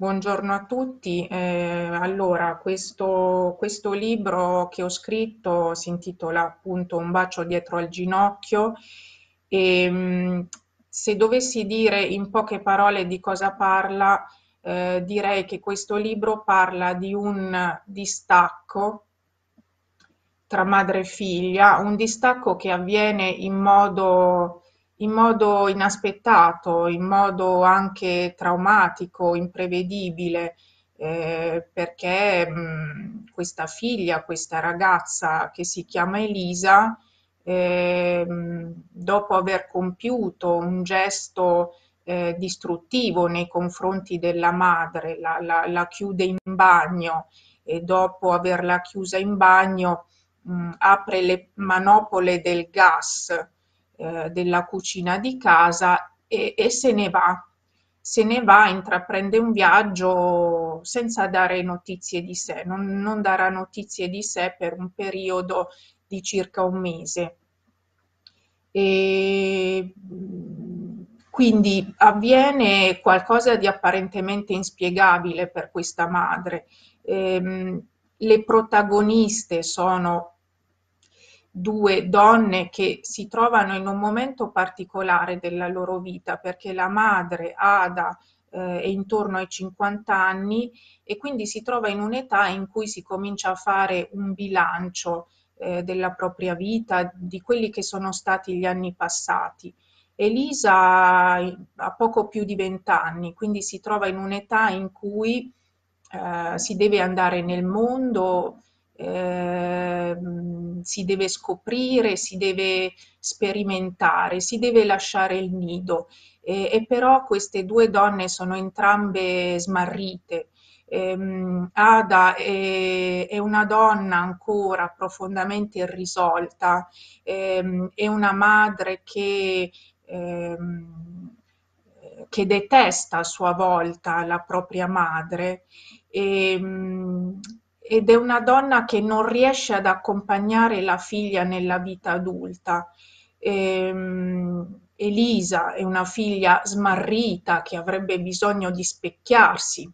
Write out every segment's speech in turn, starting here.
Buongiorno a tutti. Eh, allora, questo, questo, libro che ho scritto si intitola appunto Un bacio dietro al ginocchio e ehm, se dovessi dire in poche parole di cosa parla, eh, direi che questo libro parla di un distacco tra madre e figlia, un distacco che avviene in modo in modo inaspettato, in modo anche traumatico, imprevedibile, eh, perché mh, questa figlia, questa ragazza che si chiama Elisa, eh, dopo aver compiuto un gesto eh, distruttivo nei confronti della madre, la, la, la, chiude in bagno e dopo averla chiusa in bagno mh, apre le manopole del gas eh, della cucina di casa e, e se ne va. Se ne va, intraprende un viaggio senza dare notizie di sé, non, non darà notizie di sé per un periodo di circa un mese. E mm, quindi avviene qualcosa di apparentemente inspiegabile per questa madre. Ehm, le protagoniste sono due donne che si trovano in un momento particolare della loro vita perché la madre Ada eh, è intorno ai 50 anni e quindi si trova in un'età in cui si comincia a fare un bilancio eh, della propria vita, di quelli che sono stati gli anni passati. Elisa eh, ha poco più di 20 anni, quindi si trova in un'età in cui eh, si deve andare nel mondo, Ehm, si deve scoprire, si deve sperimentare, si deve lasciare il nido. E, e però queste due donne sono entrambe smarrite. Eh, Ada è, è, una donna ancora profondamente irrisolta, eh, è una madre che, eh, che detesta a sua volta la propria madre e, ehm, ed è una donna che non riesce ad accompagnare la figlia nella vita adulta. Ehm, Elisa è una figlia smarrita che avrebbe bisogno di specchiarsi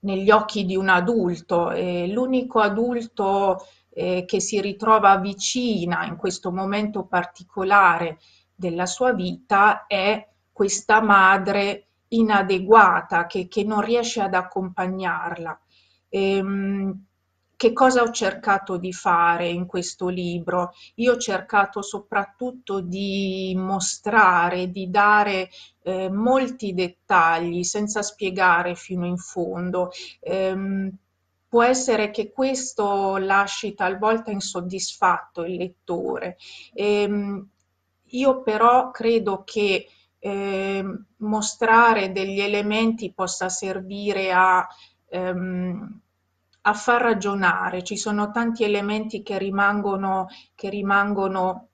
negli occhi di un adulto, eh, l'unico adulto eh, che si ritrova vicina in questo momento particolare della sua vita è questa madre inadeguata che, che non riesce ad accompagnarla. Ehm, che cosa ho cercato di fare in questo libro? Io ho cercato soprattutto di mostrare, di dare eh, molti dettagli senza spiegare fino in fondo. Ehm, può essere che questo lasci talvolta insoddisfatto il lettore. Ehm, io però credo che eh, mostrare degli elementi possa servire a ehm, a far ragionare, ci sono tanti elementi che rimangono, che rimangono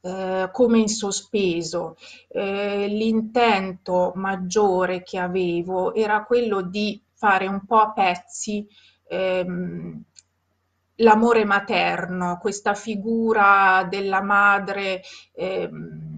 eh, come in sospeso. Eh, l'intento maggiore che avevo era quello di fare un po' a pezzi ehm, l'amore materno, questa figura della madre. Ehm,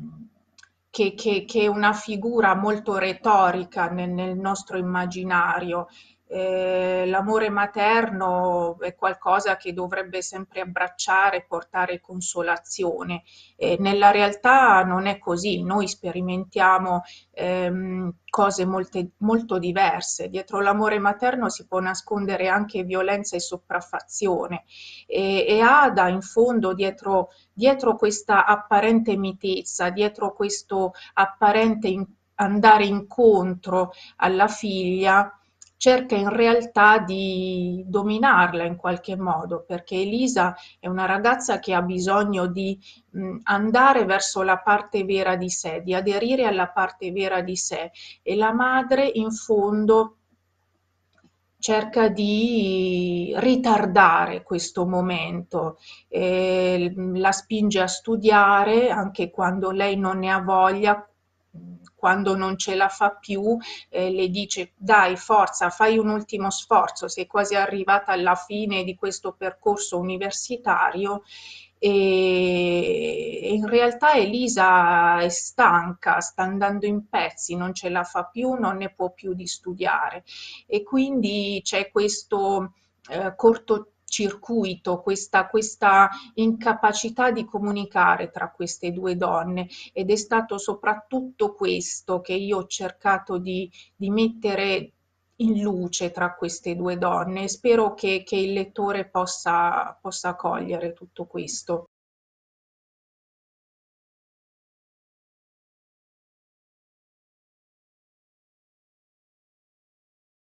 che, che, che, è una figura molto retorica nel, nel nostro immaginario eh, l'amore materno è qualcosa che dovrebbe sempre abbracciare e portare consolazione. Eh, nella realtà non è così, noi sperimentiamo ehm, cose molte, molto diverse. Dietro l'amore materno si può nascondere anche violenza e sopraffazione e, e Ada in fondo dietro, dietro questa apparente mitezza, dietro questo apparente in, andare incontro alla figlia, cerca in realtà di dominarla in qualche modo, perché Elisa è una ragazza che ha bisogno di mh, andare verso la parte vera di sé, di aderire alla parte vera di sé e la madre in fondo cerca di ritardare questo momento, eh, la spinge a studiare anche quando lei non ne ha voglia, quando non ce la fa più eh, le dice dai forza, fai un ultimo sforzo, sei quasi arrivata alla fine di questo percorso universitario e in realtà Elisa è stanca, sta andando in pezzi, non ce la fa più, non ne può più di studiare e quindi c'è questo eh, corto circuito, questa, questa incapacità di comunicare tra queste due donne ed è stato soprattutto questo che io ho cercato di, di mettere in luce tra queste due donne. Spero che, che il lettore possa, possa cogliere tutto questo.